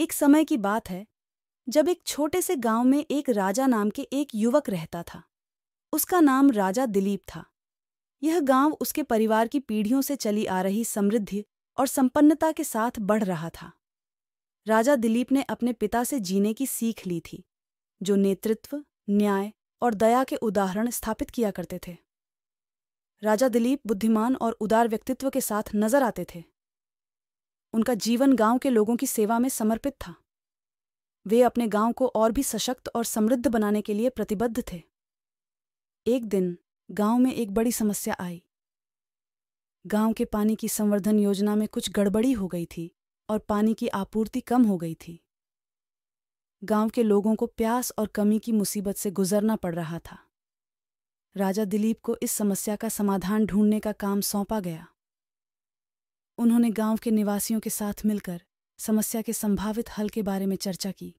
एक समय की बात है जब एक छोटे से गांव में एक राजा नाम के एक युवक रहता था उसका नाम राजा दिलीप था यह गांव उसके परिवार की पीढ़ियों से चली आ रही समृद्धि और संपन्नता के साथ बढ़ रहा था राजा दिलीप ने अपने पिता से जीने की सीख ली थी जो नेतृत्व न्याय और दया के उदाहरण स्थापित किया करते थे राजा दिलीप बुद्धिमान और उदार व्यक्तित्व के साथ नजर आते थे उनका जीवन गांव के लोगों की सेवा में समर्पित था वे अपने गांव को और भी सशक्त और समृद्ध बनाने के लिए प्रतिबद्ध थे एक दिन गांव में एक बड़ी समस्या आई गांव के पानी की संवर्धन योजना में कुछ गड़बड़ी हो गई थी और पानी की आपूर्ति कम हो गई थी गांव के लोगों को प्यास और कमी की मुसीबत से गुजरना पड़ रहा था राजा दिलीप को इस समस्या का समाधान ढूंढने का काम सौंपा गया उन्होंने गांव के निवासियों के साथ मिलकर समस्या के संभावित हल के बारे में चर्चा की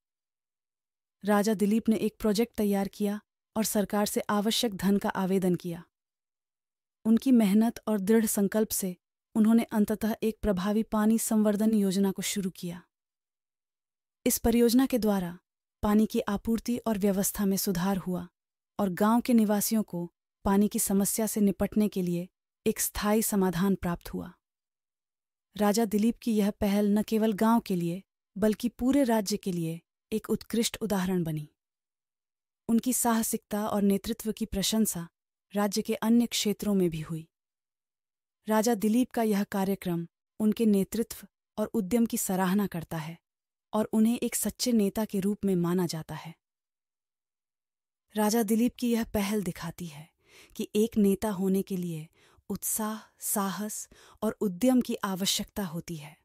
राजा दिलीप ने एक प्रोजेक्ट तैयार किया और सरकार से आवश्यक धन का आवेदन किया उनकी मेहनत और दृढ़ संकल्प से उन्होंने अंततः एक प्रभावी पानी संवर्धन योजना को शुरू किया इस परियोजना के द्वारा पानी की आपूर्ति और व्यवस्था में सुधार हुआ और गांव के निवासियों को पानी की समस्या से निपटने के लिए एक स्थायी समाधान प्राप्त हुआ राजा दिलीप की यह पहल न केवल गांव के लिए बल्कि पूरे राज्य के लिए एक उत्कृष्ट उदाहरण बनी उनकी साहसिकता और नेतृत्व की प्रशंसा राज्य के अन्य क्षेत्रों में भी हुई राजा दिलीप का यह कार्यक्रम उनके नेतृत्व और उद्यम की सराहना करता है और उन्हें एक सच्चे नेता के रूप में माना जाता है राजा दिलीप की यह पहल दिखाती है कि एक नेता होने के लिए उत्साह साहस और उद्यम की आवश्यकता होती है